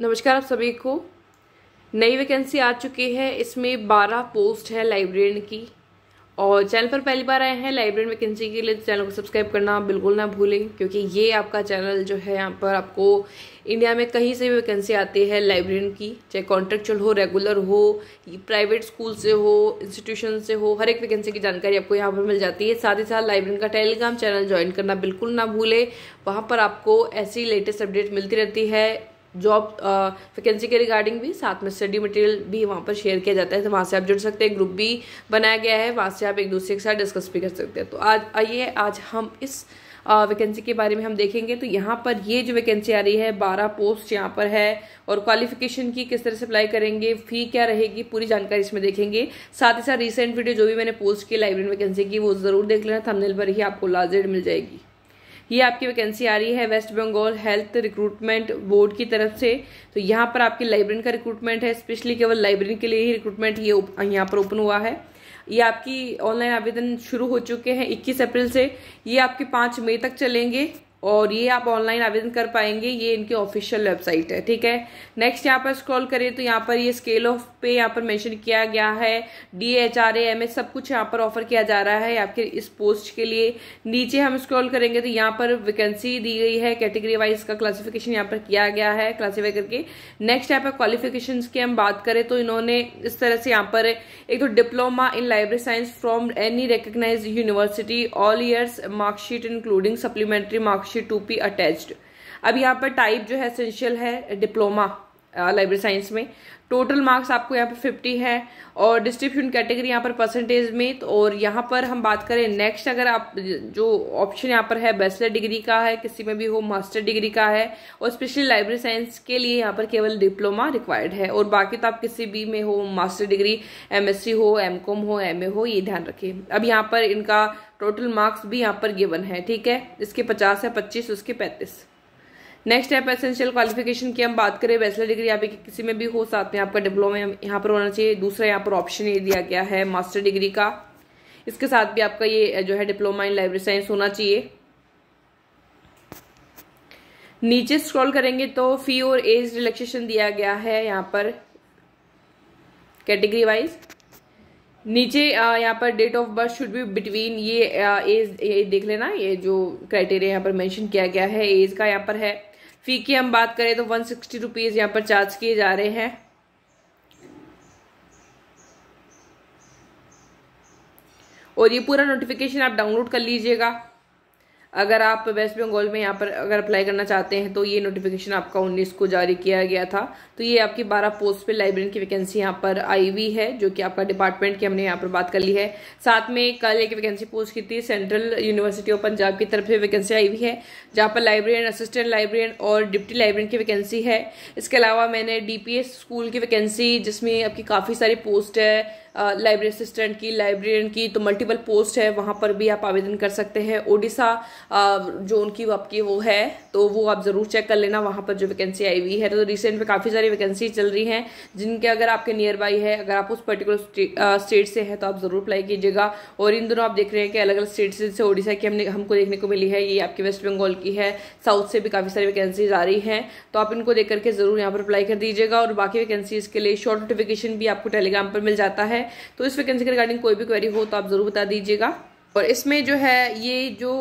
नमस्कार आप सभी को नई वैकेंसी आ चुकी है इसमें 12 पोस्ट है लाइब्रेरियन की और चैनल पर पहली बार आए हैं लाइब्रेरियन वैकेंसी के लिए चैनल को सब्सक्राइब करना बिल्कुल ना भूलें क्योंकि ये आपका चैनल जो है यहाँ पर आपको इंडिया में कहीं से भी वैकेंसी आती है लाइब्रेरियन की चाहे कॉन्ट्रेक्चुअल हो रेगुलर हो प्राइवेट स्कूल से हो इंस्टीट्यूशन से हो हर एक वैकेंसी की जानकारी आपको यहाँ पर मिल जाती है साथ ही साथ लाइब्रेरियन का टेलीग्राम चैनल ज्वाइन करना बिल्कुल ना भूलें वहाँ पर आपको ऐसी लेटेस्ट अपडेट मिलती रहती है जॉब वैकेंसी uh, के रिगार्डिंग भी साथ में स्टडी मटेरियल भी वहाँ पर शेयर किया जाता है तो वहाँ से आप जुड़ सकते हैं ग्रुप भी बनाया गया है वहाँ से आप एक दूसरे के साथ डिस्कस भी कर सकते हैं तो आज आइए आज हम इस वैकेंसी uh, के बारे में हम देखेंगे तो यहाँ पर ये जो वैकेंसी आ रही है बारह पोस्ट यहाँ पर है और क्वालिफिकेशन की किस तरह से अप्लाई करेंगे फी क्या रहेगी पूरी जानकारी इसमें देखेंगे साथ ही साथ रिसेंट वीडियो जो भी मैंने पोस्ट की लाइब्रेरी वैकेंसी की वो ज़रूर देख लेना थमनेल पर ही आपको लास्ट डेट मिल जाएगी ये आपकी वैकेंसी आ रही है West Bengal health recruitment board की तरफ से तो यहाँ पर आपके लाइब्रेरी का रिक्रूटमेंट है स्पेशली केवल लाइब्रेरी के लिए ही रिक्रूटमेंट ये यहाँ पर ओपन हुआ है ये आपकी ऑनलाइन आवेदन शुरू हो चुके हैं 21 अप्रैल से ये आपके 5 मई तक चलेंगे और ये आप ऑनलाइन आवेदन कर पाएंगे ये इनकी ऑफिशियल वेबसाइट है ठीक है नेक्स्ट यहाँ पर स्क्रॉल करें तो यहाँ पर ये स्केल ऑफ पे यहाँ पर मेंशन किया गया है D H R M S सब कुछ यहाँ पर ऑफर किया जा रहा है आपके इस पोस्ट के लिए नीचे हम स्क्रॉल करेंगे तो यहाँ पर वैकेंसी दी गई है कैटेगरी वाइज का क्लासिफिकेशन यहाँ पर किया गया है क्लासीफाई करके नेक्स्ट यहाँ पर क्वालिफिकेशन की हम बात करें तो इन्होंने इस तरह से यहाँ पर एक तो diploma in library science from any recognise university all years marksheet including supplementary marks marksheet to be attached अब यहाँ पर टाइप जो है एसेंशियल है डिप्लोमा लाइब्रेरी साइंस में टोटल मार्क्स आपको यहाँ पर 50 है और डिस्ट्रीब्यूशन कैटेगरी यहाँ पर परसेंटेज में तो और यहाँ पर हम बात करें नेक्स्ट अगर आप जो ऑप्शन यहाँ पर है बैचलर डिग्री का है किसी में भी हो मास्टर डिग्री का है और स्पेशली लाइब्रेरी साइंस के लिए यहाँ पर केवल डिप्लोमा रिक्वायर्ड है और बाकी तो आप किसी भी में हो मास्टर डिग्री एमएससी हो एम हो एम हो ये ध्यान रखें अब यहाँ पर इनका टोटल मार्क्स भी यहाँ पर गिवन है ठीक है इसके पचास है पच्चीस उसके पैंतीस नेक्स्ट है एसेंशियल क्वालिफिकेशन की हम बात करें बैचलर डिग्री आप किसी में भी हो सकते हैं आपका डिप्लोमा यहाँ पर होना चाहिए दूसरा यहाँ पर ऑप्शन ये दिया गया है मास्टर डिग्री का इसके साथ भी आपका ये जो है डिप्लोमा इन लाइब्रेरी साइंस होना चाहिए नीचे स्क्रॉल करेंगे तो फी और एज रिलैक्सेशन दिया गया है यहाँ पर कैटेगरी वाइज नीचे यहाँ पर date of birth should be between ये एज देख लेना ये जो क्राइटेरिया यहाँ पर मेंशन किया गया है एज का यहाँ पर है फ़ी की हम बात करें तो वन सिक्सटी रुपीज़ यहाँ पर चार्ज किए जा रहे हैं और ये पूरा नोटिफिकेशन आप डाउनलोड कर लीजिएगा अगर आप वेस्ट बंगाल में यहाँ पर अगर अप्लाई करना चाहते हैं तो ये नोटिफिकेशन आपका उन्नीस को जारी किया गया था तो ये आपकी बारह पोस्ट पे लाइब्रेरी की वैकेंसी यहाँ पर आई हुई है जो कि आपका डिपार्टमेंट की हमने यहाँ पर बात कर ली है साथ में कल एक वैकेंसी पोस्ट की थी सेंट्रल यूनिवर्सिटी ऑफ पंजाब की तरफ से वैकेंसी आई हुई है जहाँ पर लाइब्रेरियन असिस्टेंट लाइब्रेरियन और डिप्टी लाइब्रेरियन की वैकेंसी है इसके अलावा मैंने डी स्कूल की वैकेंसी जिसमें आपकी काफ़ी सारी पोस्ट है लाइब्रेरी असिस्टेंट की लाइब्रेरियन की तो मल्टीपल पोस्ट है वहाँ पर भी आप आवेदन कर सकते हैं ओडिशा जो उनकी आपकी वो है तो वो आप ज़रूर चेक कर लेना वहाँ पर जो वैकेंसी आई हुई है तो रिसेंट में काफ़ी सारी वैकेंसी चल रही हैं जिनके अगर आपके नियर बाई है अगर आप उस पर्टिकुलर स्टेट से हैं तो आप ज़रूर अप्लाई कीजिएगा और इन दोनों आप देख रहे हैं कि अलग अलग स्टेट से ओडिशा की हमने हमको देखने को मिली है ये आपकी वेस्ट बंगाल की है साउथ से भी काफ़ी सारी वैकेंसीज आ रही हैं तो आप इनको देख करके ज़रूर यहाँ पर अप्लाई कर दीजिएगा और बाकी वैकेंसीज़ के लिए शॉर्ट नोटिफिकेशन भी आपको टेलीग्राम पर मिल जाता है तो इस वैकेंसी के रिगार्डिंग कोई भी क्वेरी हो तो आप ज़रूर बता दीजिएगा और इसमें जो है ये जो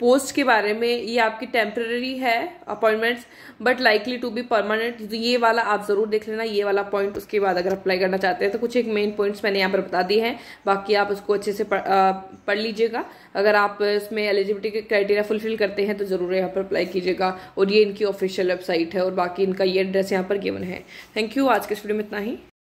पोस्ट के बारे में ये आपकी टेम्प्रेरी है appointments but likely to be permanent तो ये वाला आप ज़रूर देख लेना ये वाला पॉइंट उसके बाद अगर अप्लाई करना चाहते हैं तो कुछ एक मेन पॉइंट्स मैंने यहाँ पर बता दिए हैं बाकी आप उसको अच्छे से पढ़, पढ़ लीजिएगा अगर आप इसमें एलिजिबिलिटी के क्राइटेरिया फुलफिल करते हैं तो ज़रूर यहाँ पर अप्लाई कीजिएगा और ये इनकी ऑफिशियल वेबसाइट है और बाकी इनका ये एड्रेस यहाँ पर गिवन है थैंक यू आज के स्टूडियो में इतना ही